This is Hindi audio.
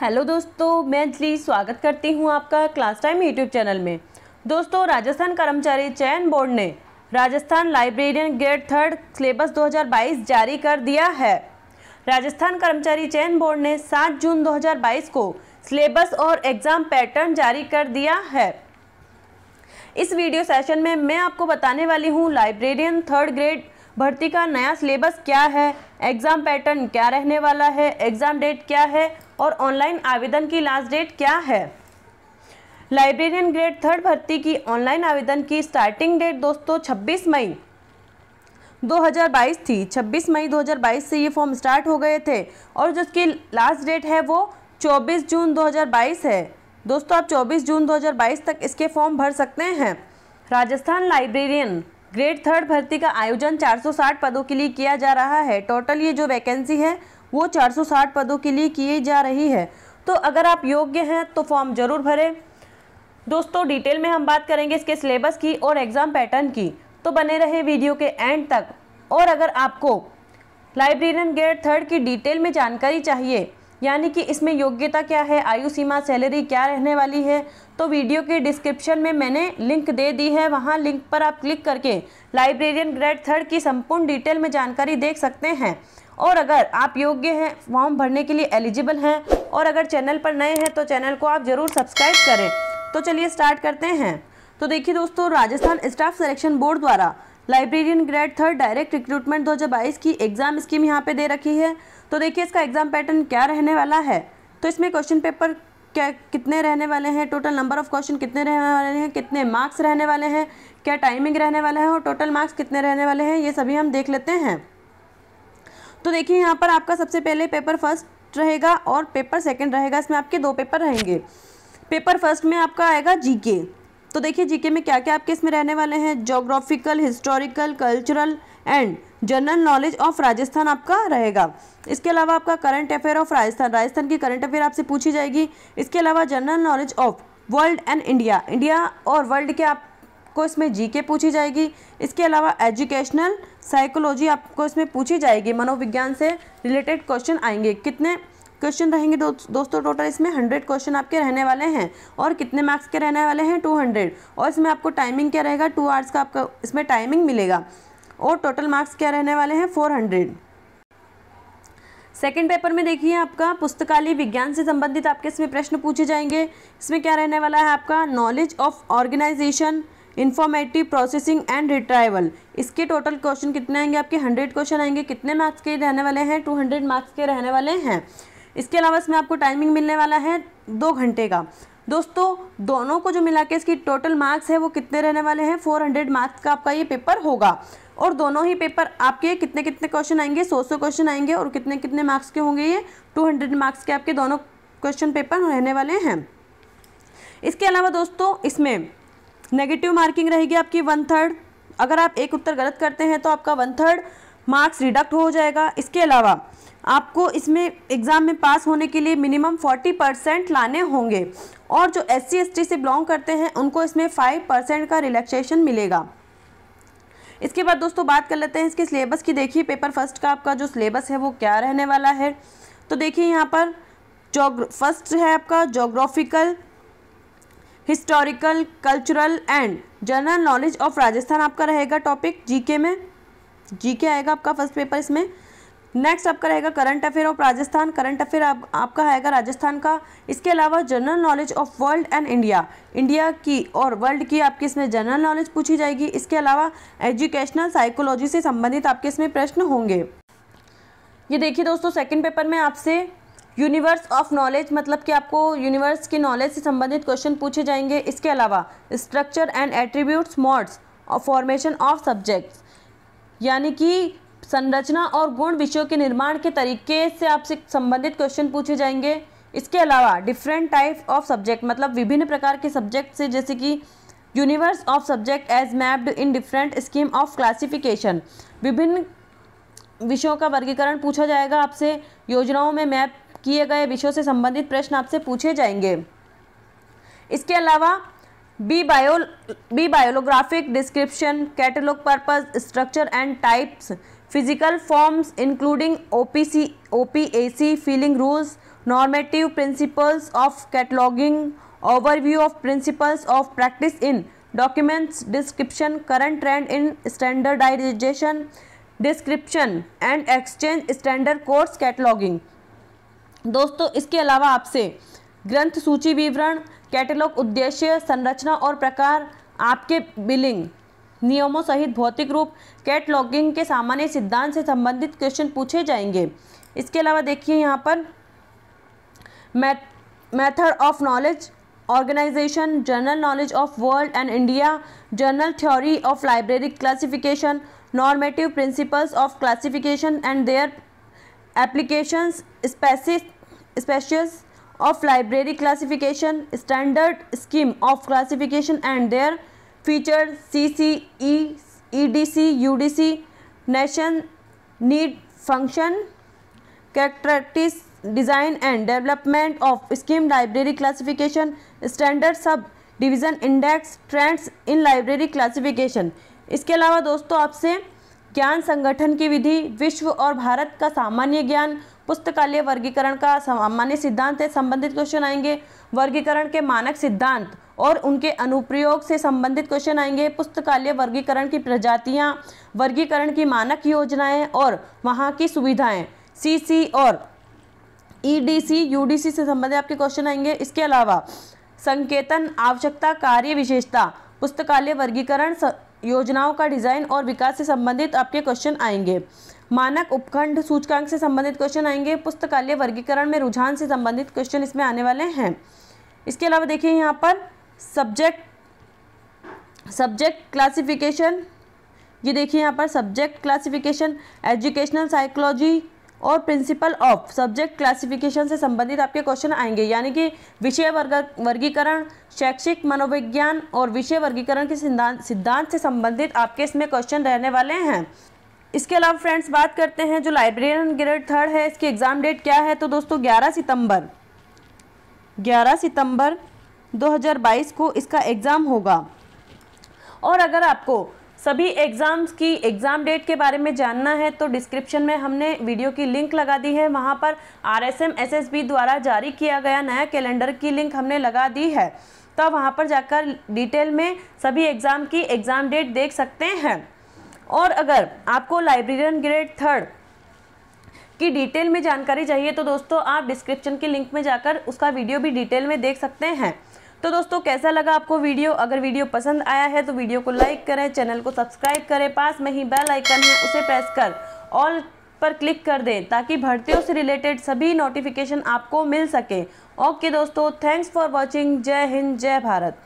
हेलो दोस्तों मैं अंजलि स्वागत करती हूं आपका क्लास टाइम यूट्यूब चैनल में दोस्तों राजस्थान कर्मचारी चयन बोर्ड ने Rajasthan librarian grade third syllabus 2022 जारी कर दिया है राजस्थान कर्मचारी चयन बोर्ड ने 7 जून 2022 को सिलेबस और एग्ज़ाम पैटर्न जारी कर दिया है इस वीडियो सेशन में मैं आपको बताने वाली हूँ लाइब्रेरियन थर्ड ग्रेड भर्ती का नया सिलेबस क्या है एग्ज़ाम पैटर्न क्या रहने वाला है एग्ज़ाम डेट क्या है और ऑनलाइन आवेदन की लास्ट डेट क्या है लाइब्रेरियन ग्रेड थर्ड भर्ती की ऑनलाइन आवेदन की स्टार्टिंग डेट दोस्तों 26 मई 2022 थी 26 मई 2022 से ये फॉर्म स्टार्ट हो गए थे और जिसकी लास्ट डेट है वो 24 जून 2022 है दोस्तों आप 24 जून 2022 तक इसके फॉर्म भर सकते हैं राजस्थान लाइब्रेरियन ग्रेड थर्ड भर्ती का आयोजन 460 पदों के लिए किया जा रहा है टोटल ये जो वैकेंसी है वो 460 पदों के लिए किए जा रही है तो अगर आप योग्य हैं तो फॉर्म ज़रूर भरें दोस्तों डिटेल में हम बात करेंगे इसके सिलेबस की और एग्ज़ाम पैटर्न की तो बने रहे वीडियो के एंड तक और अगर आपको लाइब्रेरियन ग्रेड थर्ड की डिटेल में जानकारी चाहिए यानी कि इसमें योग्यता क्या है आयु सीमा सैलरी क्या रहने वाली है तो वीडियो के डिस्क्रिप्शन में मैंने लिंक दे दी है वहाँ लिंक पर आप क्लिक करके लाइब्रेरियन ग्रेड थर्ड की संपूर्ण डिटेल में जानकारी देख सकते हैं और अगर आप योग्य हैं फॉर्म भरने के लिए एलिजिबल हैं और अगर चैनल पर नए हैं तो चैनल को आप ज़रूर सब्सक्राइब करें तो चलिए स्टार्ट करते हैं तो देखिए दोस्तों राजस्थान स्टाफ सिलेक्शन बोर्ड द्वारा librarian grade third direct recruitment 2022 की एग्ज़ाम स्कीम यहाँ पे दे रखी है तो देखिए इसका एग्ज़ाम पैटर्न क्या रहने वाला है तो इसमें क्वेश्चन पेपर क्या कितने रहने वाले हैं टोटल नंबर ऑफ क्वेश्चन कितने रहने वाले हैं कितने मार्क्स रहने वाले हैं क्या टाइमिंग रहने वाला है और टोटल मार्क्स कितने रहने वाले हैं ये सभी हम देख लेते हैं तो देखिए यहाँ पर आपका सबसे पहले पेपर फर्स्ट रहेगा और पेपर सेकंड रहेगा इसमें आपके दो पेपर रहेंगे पेपर फर्स्ट में आपका आएगा जीके तो देखिए जीके में क्या क्या आपके इसमें रहने वाले हैं geographical historical cultural and general knowledge of Rajasthan आपका रहेगा इसके अलावा आपका current affair of Rajasthan Rajasthan की करंट अफेयर आपसे पूछी जाएगी इसके अलावा general knowledge of world and India India और वर्ल्ड के आप आपको इसमें जीके पूछी जाएगी इसके अलावा एजुकेशनल साइकोलॉजी आपको इसमें पूछी जाएगी मनोविज्ञान से रिलेटेड क्वेश्चन आएंगे कितने क्वेश्चन रहेंगे दो, दोस्तों टोटल इसमें हंड्रेड क्वेश्चन आपके रहने वाले हैं और कितने मार्क्स के रहने वाले हैं टू हंड्रेड और इसमें आपको टाइमिंग क्या रहेगा टू आवर्स का आपका इसमें टाइमिंग मिलेगा और टोटल मार्क्स क्या रहने वाले हैं फोर हंड्रेड सेकेंड पेपर में देखिए आपका पुस्तकालय विज्ञान से संबंधित आपके इसमें प्रश्न पूछे जाएंगे इसमें क्या रहने वाला है आपका knowledge of organization informative processing and retrieval इसके टोटल क्वेश्चन कितने आएंगे आपके हंड्रेड क्वेश्चन आएंगे कितने मार्क्स के रहने वाले हैं टू हंड्रेड मार्क्स के रहने वाले हैं इसके अलावा इसमें आपको टाइमिंग मिलने वाला है दो घंटे का दोस्तों दोनों को जो मिला के इसकी टोटल मार्क्स है वो कितने रहने वाले हैं 400 मार्क्स का आपका ये पेपर होगा और दोनों ही पेपर आपके कितने कितने क्वेश्चन आएंगे सौ सौ क्वेश्चन आएंगे और कितने कितने मार्क्स के होंगे ये हंड्रेड मार्क्स के आपके दोनों क्वेश्चन पेपर रहने वाले हैं इसके अलावा दोस्तों इसमें नेगेटिव मार्किंग रहेगी आपकी वन थर्ड अगर आप एक उत्तर गलत करते हैं तो आपका वन थर्ड मार्क्स रिडक्ट हो जाएगा इसके अलावा आपको इसमें एग्ज़ाम में पास होने के लिए मिनिमम 40 परसेंट लाने होंगे और जो एस सी एस टी से बिलोंग करते हैं उनको इसमें 5 परसेंट का रिलैक्सेशन मिलेगा इसके बाद दोस्तों बात कर लेते हैं इसके सिलेबस की देखिए पेपर फर्स्ट का आपका जो सिलेबस है वो क्या रहने वाला है तो देखिए यहाँ पर जोग्र फर्स्ट है आपका geographical historical cultural and general knowledge of Rajasthan आपका रहेगा टॉपिक जीके में जीके आएगा आपका फर्स्ट पेपर इसमें नेक्स्ट आपका रहेगा current affair of Rajasthan current affair आप, आपका आएगा राजस्थान का इसके अलावा general knowledge of world and India India की और वर्ल्ड की आपकी इसमें जनरल नॉलेज पूछी जाएगी इसके अलावा एजुकेशनल साइकोलॉजी से संबंधित आपके इसमें प्रश्न होंगे ये देखिए दोस्तों सेकंड पेपर में आपसे यूनिवर्स ऑफ नॉलेज मतलब कि आपको यूनिवर्स के नॉलेज से संबंधित क्वेश्चन पूछे जाएंगे इसके अलावा structure and attributes modes formation of subjects यानी कि संरचना और गुण विषयों के निर्माण के तरीके से आपसे संबंधित क्वेश्चन पूछे जाएंगे इसके अलावा डिफरेंट टाइप ऑफ सब्जेक्ट मतलब विभिन्न प्रकार के सब्जेक्ट से जैसे कि universe of subject as mapped in different scheme of classification विभिन्न विषयों का वर्गीकरण पूछा जाएगा आपसे योजनाओं में मैप किए गए विषयों से संबंधित प्रश्न आपसे पूछे जाएंगे इसके अलावा B bio B bibliographic description catalogue purpose structure and types physical forms including A C filing rules normative principles of cataloguing overview of principles of practice in documents description current trend in standardization description and exchange standard course cataloguing दोस्तों इसके अलावा आपसे ग्रंथ सूची विवरण कैटलॉग उद्देश्य संरचना और प्रकार आपके बिलिंग नियमों सहित भौतिक रूप कैटलॉगिंग के सामान्य सिद्धांत से संबंधित क्वेश्चन पूछे जाएंगे इसके अलावा देखिए यहाँ पर method of knowledge organization general knowledge of world and India general theory of library classification normative principles of classification and their applications species species of library classification standard scheme of classification and their feature C C E D C U D C nation need function characteristics design and development of scheme library classification standard subdivision index trends in library classification इसके अलावा दोस्तों आपसे ज्ञान संगठन की विधि विश्व और भारत का सामान्य ज्ञान पुस्तकालय वर्गीकरण का सामान्य सिद्धांत से संबंधित क्वेश्चन आएंगे वर्गीकरण के मानक सिद्धांत और उनके अनुप्रयोग से संबंधित क्वेश्चन आएंगे पुस्तकालय वर्गीकरण की प्रजातियाँ वर्गीकरण की मानक योजनाएं और वहाँ की सुविधाएं सीसी और ईडीसी e यूडीसी से संबंधित आपके क्वेश्चन आएंगे इसके अलावा संकेतन आवश्यकता कार्य विशेषता पुस्तकालय वर्गीकरण योजनाओं का डिजाइन और विकास से संबंधित आपके क्वेश्चन आएंगे मानक उपखंड सूचकांक से संबंधित क्वेश्चन आएंगे पुस्तकालय वर्गीकरण में रुझान से संबंधित क्वेश्चन इसमें आने वाले हैं इसके अलावा देखिए यहाँ पर सब्जेक्ट सब्जेक्ट क्लासिफिकेशन ये देखिए यहाँ पर सब्जेक्ट क्लासिफिकेशन एजुकेशनल साइकोलॉजी और प्रिंसिपल ऑफ सब्जेक्ट क्लासिफिकेशन से संबंधित आपके क्वेश्चन आएंगे यानी कि विषय वर्ग वर्गीकरण शैक्षिक मनोविज्ञान और विषय वर्गीकरण के सिद्धांत सिद्धांत से संबंधित आपके इसमें क्वेश्चन रहने वाले हैं इसके अलावा फ्रेंड्स बात करते हैं जो लाइब्रेरियन ग्रेड थर्ड है इसकी एग्ज़ाम डेट क्या है तो दोस्तों 11 सितंबर 11 सितंबर 2022 को इसका एग्ज़ाम होगा और अगर आपको सभी एग्ज़ाम्स की एग्ज़ाम डेट के बारे में जानना है तो डिस्क्रिप्शन में हमने वीडियो की लिंक लगा दी है वहाँ पर एस बी द्वारा जारी किया गया नया कैलेंडर की लिंक हमने लगा दी है तो वहाँ पर जाकर डिटेल में सभी एग्ज़ाम की एग्ज़ाम डेट देख सकते हैं और अगर आपको लाइब्रेरियन ग्रेड थर्ड की डिटेल में जानकारी चाहिए तो दोस्तों आप डिस्क्रिप्शन के लिंक में जाकर उसका वीडियो भी डिटेल में देख सकते हैं तो दोस्तों कैसा लगा आपको वीडियो अगर वीडियो पसंद आया है तो वीडियो को लाइक करें चैनल को सब्सक्राइब करें पास में ही बेल आइकन है उसे प्रेस कर ऑल पर क्लिक कर दें ताकि भर्तियों से रिलेटेड सभी नोटिफिकेशन आपको मिल सके ओके दोस्तों थैंक्स फॉर वॉचिंग जय हिंद जय भारत